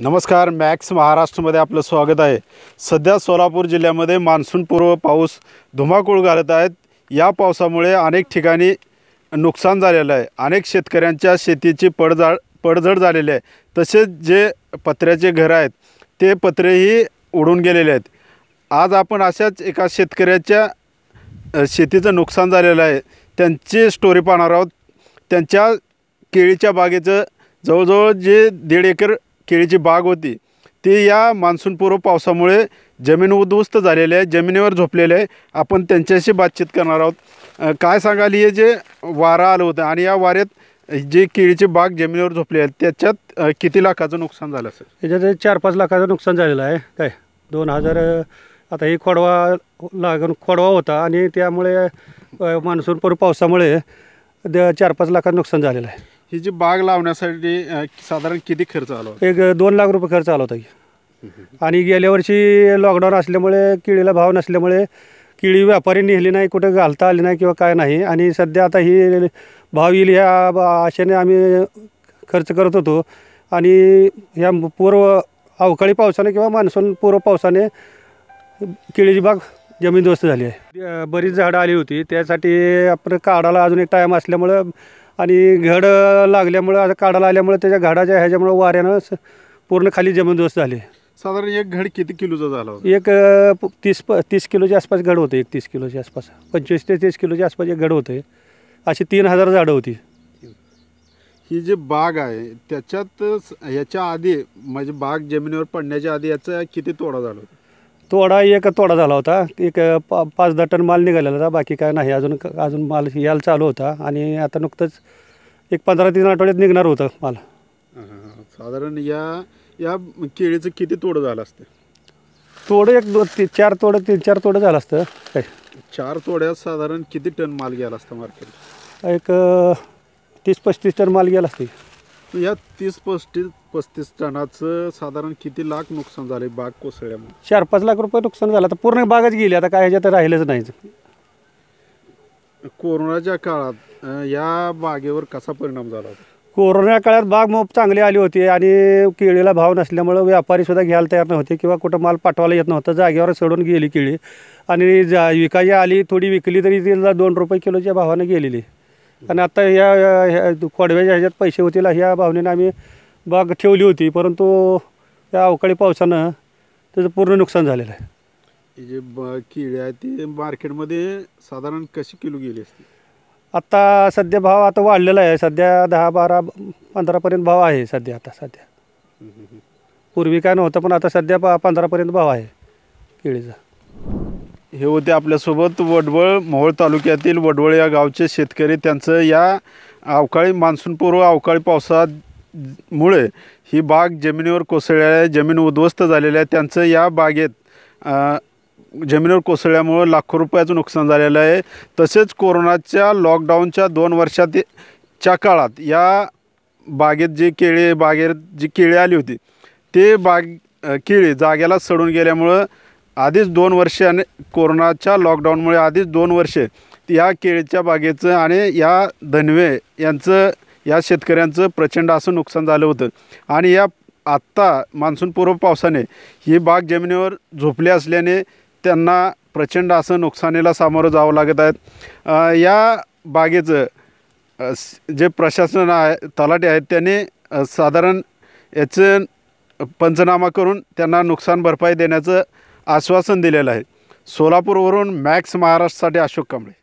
नमस्कार मॅक्स महाराष्ट्रमध्ये आपलं स्वागत आहे सध्या सोलापूर जिल्ह्यामध्ये मान्सूनपूर्व पाऊस धुमाकूळ घालत आहेत या पावसामुळे अनेक ठिकाणी नुकसान झालेलं आहे अनेक शेतकऱ्यांच्या शेतीची पडझाड पडझड झालेली आहे तसेच जे पत्र्याचे घरं आहेत ते पत्रेही उडून गेलेले आहेत आज आपण अशाच एका शेतकऱ्याच्या शेतीचं नुकसान झालेलं आहे त्यांची स्टोरी पाहणार आहोत त्यांच्या केळीच्या बागेचं जवळजवळ जे दीड एकर केळीची बाग होती ती या मान्सूनपूर्व पावसामुळे जमीन उद्ध्वस्त झालेली आहे जमिनीवर झोपलेले आहे आपण त्यांच्याशी बातचीत करणार आहोत काय सांगाल हे जे वारा आलं होतं आणि या वाऱ्यात जे केळीची बाग जमिनीवर झोपली आहे त्याच्यात किती लाखाचं नुकसान झालं असेल त्याच्यात चार पाच लाखाचं नुकसान झालेलं आहे काय दोन हजार आता ही खोडवा लागून खोडवा होता आणि त्यामुळे मान्सूनपूर्व पावसामुळे चार पाच लाखाचं नुकसान झालेलं आहे ही जी बाग लावण्यासाठी साधारण किती खर्च आला एक दोन लाख रुपये खर्च आला होता आणि गेल्या वर्षी लॉकडाऊन असल्यामुळे केळीला भाव नसल्यामुळे केळी व्यापारी नेली नाही कुठे घालता आली नाही किंवा काय नाही आणि सध्या आता ही भाव येईल ह्या आशेने आम्ही खर्च करत होतो आणि ह्या पूर्व अवकाळी पावसाने किंवा मान्सून पूर्व पावसाने केळीची बाग जमीनदोस्त झाली आहे बरीच झाडं आली होती त्यासाठी आपण काढायला अजून एक टायम असल्यामुळं आणि घड लागल्यामुळं आता काढायला आल्यामुळे त्याच्या घडाच्या ह्याच्यामुळं वाऱ्यानं पूर्ण खाली जमीनदोस्त झाले साधारण एक घड किती किलोचा झाला एक तीस प तीस किलोच्या आसपास घड होतं एक तीस किलोच्या आसपास पंचवीस ते तीस किलोच्या आसपास एक घड होते अशी तीन हजार झाडं होती ही जी बाग आहे त्याच्यात ह्याच्या आधी म्हणजे बाग जमिनीवर पडण्याच्या आधी याचा किती तोडा झाला होता तोडा एक तोडा झाला होता एक पा पाच दहा टन माल निघालेला होता बाकी काय नाही अजून अजून माल यायला चालू होता आणि आता नुकतंच एक पंधरा तीन आठवड्यात निघणार होतं माल साधारण या या केळीचं किती तोडं झालं असतं तोडं एक दोन तीन चार तोडं तीन चार तोडं झालं असतं काय चार तोड्यात साधारण किती टन माल गेला असतं मार्केट एक तीस पस्तीस टन माल गेला असते या तीस पस्तीस पस्तीस टनाचं साधारण किती लाख नुकसान झाले बाग कोसळ्यामुळे चार पाच लाख रुपये नुकसान झालं तर पूर्ण बागच गेली आता काय ह्याच्यात राहिलंच नाही कोरोनाच्या काळात या बागेवर कसा परिणाम झाला कोरोना काळात बाग मोप चांगली आली होती आणि केळीला भाव नसल्यामुळं व्यापारी सुद्धा घ्यायला तयार नव्हते किंवा कुठं माल पाठवायला येत नव्हतं जागेवर सोडून गेली केळी आणि जा विकायची आली थोडी विकली तरी तिला दोन रुपये किलोच्या भावाने गेलेली आणि आता या ह्या कोडव्याच्या ह्याच्यात पैसे होतील ह्या भावनेनं आम्ही बाग ठेवली होती परंतु या अवकाळी पावसानं त्याचं पूर्ण नुकसान झालेलं आहे जे ब केळी आहे ते मार्केटमध्ये साधारण कशी किलो गेली असते आत्ता सध्या भाव आता वाढलेला आहे सध्या दहा बारा पंधरापर्यंत भाव आहे सध्या आता सध्या पूर्वी काय नव्हतं पण आता सध्या बा पंधरापर्यंत भाव आहे केळीचा हे होते आपल्यासोबत वडवळ मोहोळ तालुक्यातील वडवळ या गावचे शेतकरी त्यांचं या अवकाळी मान्सूनपूर्व अवकाळी पावसामुळे ही बाग जमिनीवर कोसळलेली आहे जमीन उद्ध्वस्त झालेली आहे त्यांचं या बागेत जमिनीवर कोसळल्यामुळं लाखो रुपयाचं नुकसान झालेलं आहे तसेच कोरोनाच्या लॉकडाऊनच्या दोन वर्षात च्या काळात या बागेत जे केळे बागेत जी केळी आली होती ते बाग केळी जाग्याला सडून गेल्यामुळं आधीच दोन वर्षे आणि कोरोनाच्या लॉकडाऊनमुळे आधीच दोन वर्षे या केळीच्या बागेचं आणि या धनवे यांचं या शेतकऱ्यांचं प्रचंड असं नुकसान झालं होतं आणि या आत्ता मान्सूनपूर्व पावसाने ही बाग जमिनीवर झोपली असल्याने त्यांना प्रचंड असं नुकसानीला सामोरं जावं लागत आहेत या बागेचं जे प्रशासन आहे तलाटे आहेत त्यांनी साधारण याचं पंचनामा करून त्यांना नुकसान भरपाई देण्याचं आश्वासन दिलेलं आहे सोलापूरवरून मॅक्स महाराष्ट्रसाठी अशोक कांबळे